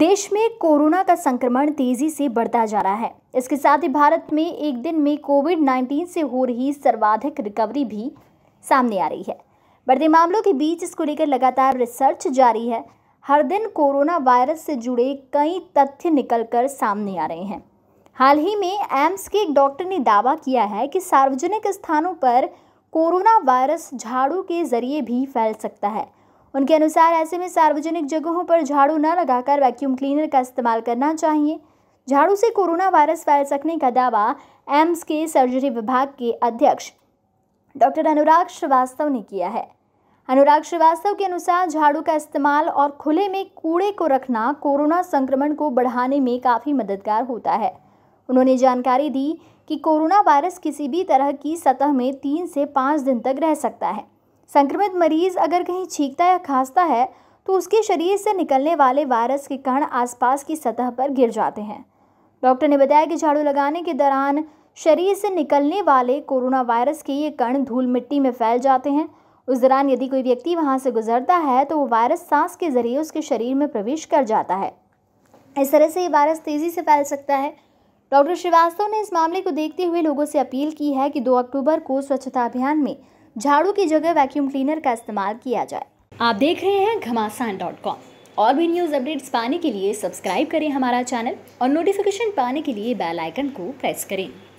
देश में कोरोना का संक्रमण तेजी से बढ़ता जा रहा है इसके साथ ही भारत में एक दिन में कोविड 19 से हो रही सर्वाधिक रिकवरी भी सामने आ रही है बढ़ते मामलों के बीच इसको लेकर लगातार रिसर्च जारी है हर दिन कोरोना वायरस से जुड़े कई तथ्य निकलकर सामने आ रहे हैं हाल ही में एम्स के एक डॉक्टर ने दावा किया है कि सार्वजनिक स्थानों पर कोरोना वायरस झाड़ू के जरिए भी फैल सकता है उनके अनुसार ऐसे में सार्वजनिक जगहों पर झाड़ू न लगाकर वैक्यूम क्लीनर का इस्तेमाल करना चाहिए झाड़ू से कोरोना वायरस फैल सकने का दावा एम्स के सर्जरी विभाग के अध्यक्ष डॉक्टर अनुराग श्रीवास्तव ने किया है अनुराग श्रीवास्तव के अनुसार झाड़ू का इस्तेमाल और खुले में कूड़े को रखना कोरोना संक्रमण को बढ़ाने में काफ़ी मददगार होता है उन्होंने जानकारी दी कि कोरोना वायरस किसी भी तरह की सतह में तीन से पाँच दिन तक रह सकता है संक्रमित मरीज अगर कहीं छींकता या खांसता है तो उसके शरीर से निकलने वाले वायरस के कण आसपास की सतह पर गिर जाते हैं डॉक्टर ने बताया कि झाड़ू लगाने के दौरान शरीर से निकलने वाले कोरोना वायरस के ये कण धूल मिट्टी में फैल जाते हैं उस दौरान यदि कोई व्यक्ति वहाँ से गुजरता है तो वो वायरस सांस के जरिए उसके शरीर में प्रवेश कर जाता है इस तरह से ये वायरस तेज़ी से फैल सकता है डॉक्टर श्रीवास्तव ने इस मामले को देखते हुए लोगों से अपील की है कि दो अक्टूबर को स्वच्छता अभियान में झाड़ू की जगह वैक्यूम क्लीनर का इस्तेमाल किया जाए आप देख रहे हैं घमासान डॉट कॉम और भी न्यूज़ अपडेट्स पाने के लिए सब्सक्राइब करें हमारा चैनल और नोटिफिकेशन पाने के लिए बेल आइकन को प्रेस करें